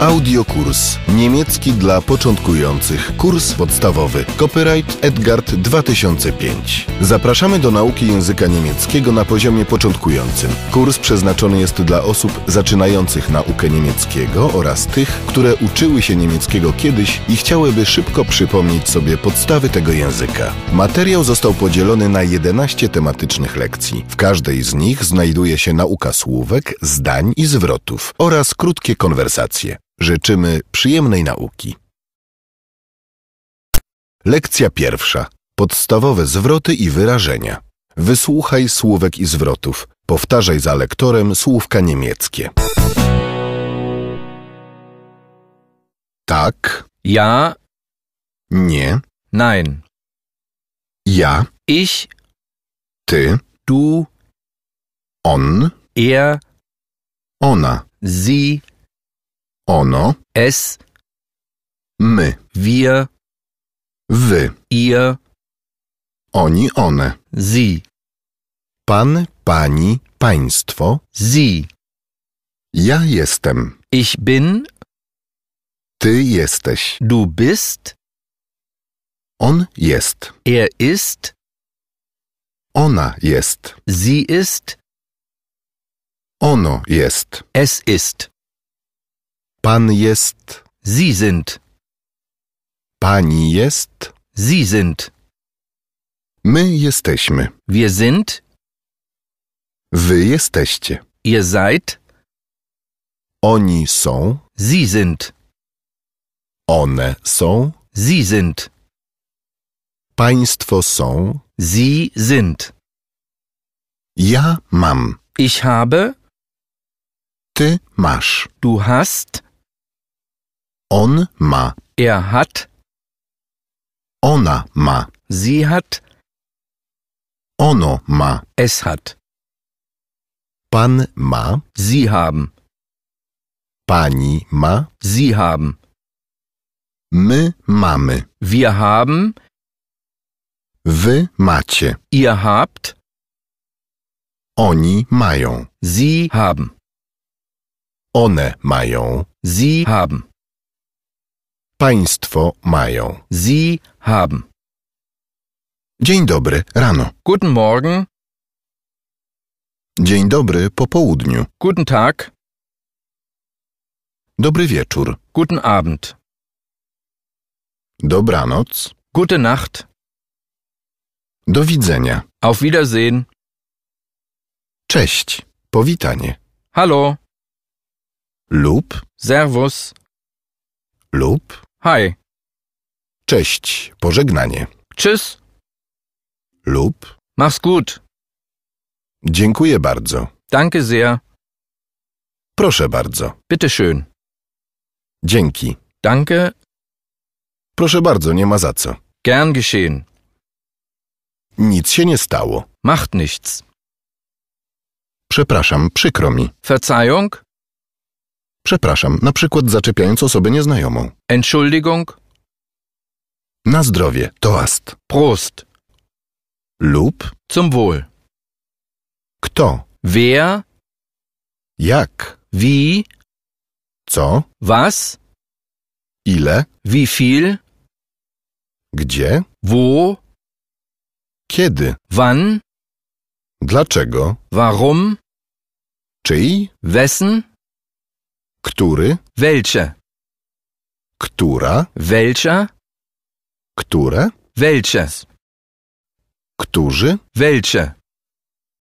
Audiokurs. Niemiecki dla początkujących. Kurs podstawowy. Copyright Edgard 2005. Zapraszamy do nauki języka niemieckiego na poziomie początkującym. Kurs przeznaczony jest dla osób zaczynających naukę niemieckiego oraz tych, które uczyły się niemieckiego kiedyś i chciałyby szybko przypomnieć sobie podstawy tego języka. Materiał został podzielony na 11 tematycznych lekcji. W każdej z nich znajduje się nauka słówek, zdań i zwrotów oraz krótkie konwersacje. Życzymy przyjemnej nauki. Lekcja pierwsza. Podstawowe zwroty i wyrażenia. Wysłuchaj słówek i zwrotów. Powtarzaj za lektorem słówka niemieckie. Tak, Ja, nie, nein. ja, Ich, ty, du, on, er, ona, sie, ono, es, my, wir, wy, ihr, oni, one, sie, pan, pani, państwo, sie, ja jestem, ich bin, ty jesteś, du bist, on jest, er ist, ona jest, sie ist, ono jest, es ist. Pan jest. Sie sind. Pani jest. Sie sind. My jesteśmy. Wir sind. Wy jesteście. Ihr seid. Oni są. Sie sind. One są. Sie sind. Państwo są. Sie sind. Ja mam. Ich habe. Ty masz. Du hast. On ma. Er hat. Ona ma. Sie hat. Ono ma. Es hat. Pan ma. Sie haben. Pani ma. Sie haben. My mamy. Wir haben. Wy macie. Ihr habt. Oni mają. Sie haben. One mają. Sie haben. Państwo mają. Sie haben. Dzień dobry, rano. Guten Morgen. Dzień dobry, po południu. Guten Tag. Dobry wieczór. Guten Abend. Dobranoc. Gute Nacht. Do widzenia. Auf Wiedersehen. Cześć. Powitanie. Hallo. Lub. Servus. Lub. Hi. Cześć, pożegnanie. Tschüss. Lub Mach's gut. Dziękuję bardzo. Danke sehr. Proszę bardzo. Bitte schön. Dzięki. Danke. Proszę bardzo, nie ma za co. Gern geschehen. Nic się nie stało. Macht nichts. Przepraszam, przykro mi. Verzeihung? Przepraszam, na przykład zaczepiając osobę nieznajomą. Entschuldigung, Na zdrowie, toast. Prost, Lub zum Wohl. kto, Wer, jak, wie, co, was, ile, wie viel, gdzie, wo, kiedy, wann, dlaczego, warum, czyj, wessen, który? Welche? Która? Welcher? Które? Welches? Którzy? Welche?